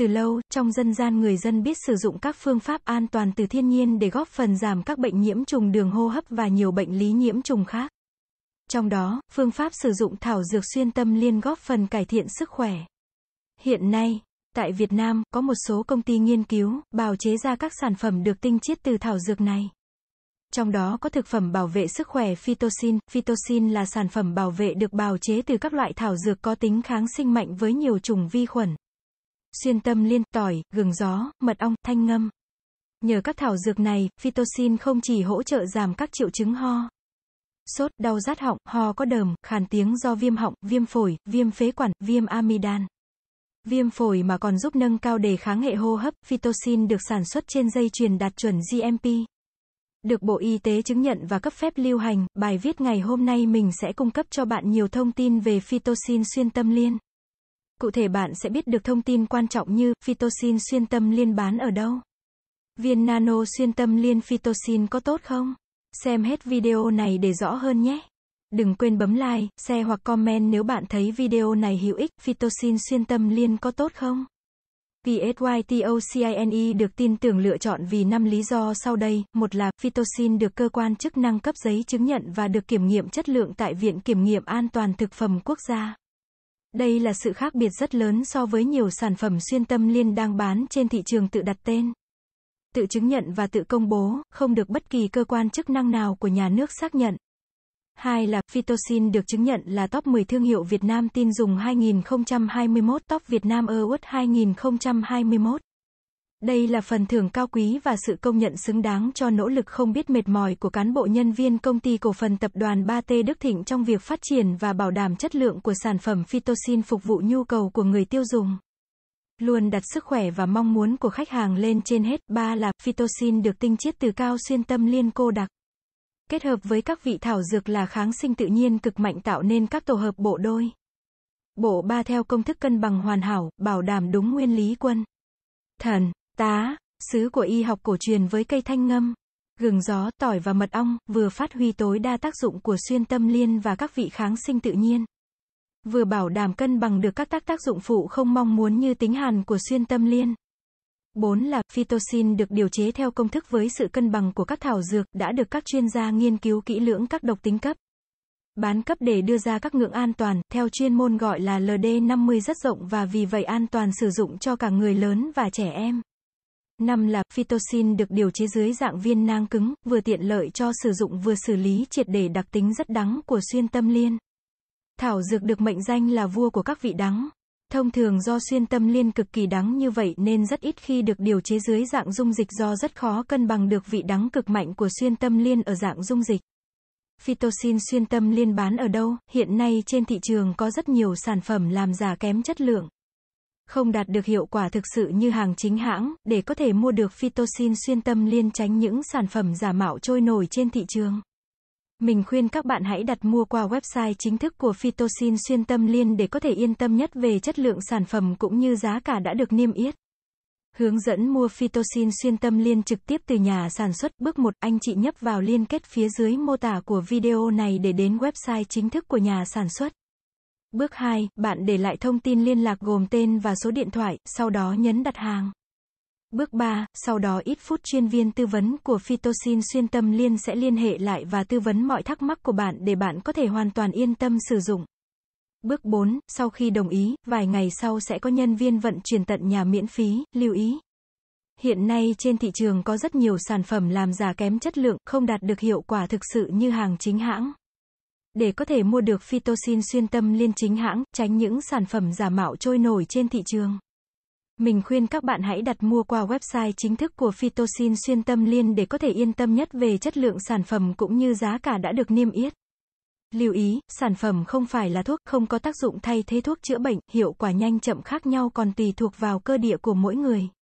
Từ lâu, trong dân gian người dân biết sử dụng các phương pháp an toàn từ thiên nhiên để góp phần giảm các bệnh nhiễm trùng đường hô hấp và nhiều bệnh lý nhiễm trùng khác. Trong đó, phương pháp sử dụng thảo dược xuyên tâm liên góp phần cải thiện sức khỏe. Hiện nay, tại Việt Nam, có một số công ty nghiên cứu, bào chế ra các sản phẩm được tinh chiết từ thảo dược này. Trong đó có thực phẩm bảo vệ sức khỏe Phytosin. Phytosin là sản phẩm bảo vệ được bào chế từ các loại thảo dược có tính kháng sinh mạnh với nhiều chủng vi khuẩn. Xuyên tâm liên, tỏi, gừng gió, mật ong, thanh ngâm. Nhờ các thảo dược này, phytoxin không chỉ hỗ trợ giảm các triệu chứng ho, sốt, đau rát họng, ho có đờm, khàn tiếng do viêm họng, viêm phổi, viêm phế quản, viêm amidan. Viêm phổi mà còn giúp nâng cao đề kháng hệ hô hấp, phytoxin được sản xuất trên dây chuyền đạt chuẩn GMP. Được Bộ Y tế chứng nhận và cấp phép lưu hành, bài viết ngày hôm nay mình sẽ cung cấp cho bạn nhiều thông tin về phytoxin xuyên tâm liên cụ thể bạn sẽ biết được thông tin quan trọng như phytoxin xuyên tâm liên bán ở đâu. Viên nano xuyên tâm liên phytoxin có tốt không? Xem hết video này để rõ hơn nhé. Đừng quên bấm like, share hoặc comment nếu bạn thấy video này hữu ích. Phytoxin xuyên tâm liên có tốt không? PHYTOCINE được tin tưởng lựa chọn vì 5 lý do sau đây. Một là, phytoxin được cơ quan chức năng cấp giấy chứng nhận và được kiểm nghiệm chất lượng tại Viện Kiểm nghiệm An toàn Thực phẩm Quốc gia. Đây là sự khác biệt rất lớn so với nhiều sản phẩm xuyên tâm liên đang bán trên thị trường tự đặt tên. Tự chứng nhận và tự công bố, không được bất kỳ cơ quan chức năng nào của nhà nước xác nhận. Hai là, Phytosin được chứng nhận là top 10 thương hiệu Việt Nam tin dùng 2021 top Việt Nam Award 2021. Đây là phần thưởng cao quý và sự công nhận xứng đáng cho nỗ lực không biết mệt mỏi của cán bộ nhân viên công ty cổ phần tập đoàn 3T Đức Thịnh trong việc phát triển và bảo đảm chất lượng của sản phẩm Phytosin phục vụ nhu cầu của người tiêu dùng. Luôn đặt sức khỏe và mong muốn của khách hàng lên trên hết. Ba là Phytosin được tinh chiết từ cao xuyên tâm liên cô đặc. Kết hợp với các vị thảo dược là kháng sinh tự nhiên cực mạnh tạo nên các tổ hợp bộ đôi. Bộ ba theo công thức cân bằng hoàn hảo, bảo đảm đúng nguyên lý quân. Thần tá, xứ của y học cổ truyền với cây thanh ngâm, gừng gió, tỏi và mật ong, vừa phát huy tối đa tác dụng của xuyên tâm liên và các vị kháng sinh tự nhiên. Vừa bảo đảm cân bằng được các tác tác dụng phụ không mong muốn như tính hàn của xuyên tâm liên. 4 là phytoxin được điều chế theo công thức với sự cân bằng của các thảo dược đã được các chuyên gia nghiên cứu kỹ lưỡng các độc tính cấp. Bán cấp để đưa ra các ngưỡng an toàn, theo chuyên môn gọi là LD50 rất rộng và vì vậy an toàn sử dụng cho cả người lớn và trẻ em. Năm là phytoxin được điều chế dưới dạng viên nang cứng, vừa tiện lợi cho sử dụng vừa xử lý triệt để đặc tính rất đắng của xuyên tâm liên. Thảo dược được mệnh danh là vua của các vị đắng. Thông thường do xuyên tâm liên cực kỳ đắng như vậy nên rất ít khi được điều chế dưới dạng dung dịch do rất khó cân bằng được vị đắng cực mạnh của xuyên tâm liên ở dạng dung dịch. Phytoxin xuyên tâm liên bán ở đâu? Hiện nay trên thị trường có rất nhiều sản phẩm làm giả kém chất lượng không đạt được hiệu quả thực sự như hàng chính hãng, để có thể mua được Phytosin xuyên tâm liên tránh những sản phẩm giả mạo trôi nổi trên thị trường. Mình khuyên các bạn hãy đặt mua qua website chính thức của Phytosin xuyên tâm liên để có thể yên tâm nhất về chất lượng sản phẩm cũng như giá cả đã được niêm yết. Hướng dẫn mua Phytosin xuyên tâm liên trực tiếp từ nhà sản xuất. Bước 1, anh chị nhấp vào liên kết phía dưới mô tả của video này để đến website chính thức của nhà sản xuất. Bước 2, bạn để lại thông tin liên lạc gồm tên và số điện thoại, sau đó nhấn đặt hàng. Bước 3, sau đó ít phút chuyên viên tư vấn của Phytosin xuyên tâm liên sẽ liên hệ lại và tư vấn mọi thắc mắc của bạn để bạn có thể hoàn toàn yên tâm sử dụng. Bước 4, sau khi đồng ý, vài ngày sau sẽ có nhân viên vận chuyển tận nhà miễn phí, lưu ý. Hiện nay trên thị trường có rất nhiều sản phẩm làm giả kém chất lượng, không đạt được hiệu quả thực sự như hàng chính hãng. Để có thể mua được Phytosin xuyên tâm liên chính hãng, tránh những sản phẩm giả mạo trôi nổi trên thị trường. Mình khuyên các bạn hãy đặt mua qua website chính thức của Phytosin xuyên tâm liên để có thể yên tâm nhất về chất lượng sản phẩm cũng như giá cả đã được niêm yết. Lưu ý, sản phẩm không phải là thuốc, không có tác dụng thay thế thuốc chữa bệnh, hiệu quả nhanh chậm khác nhau còn tùy thuộc vào cơ địa của mỗi người.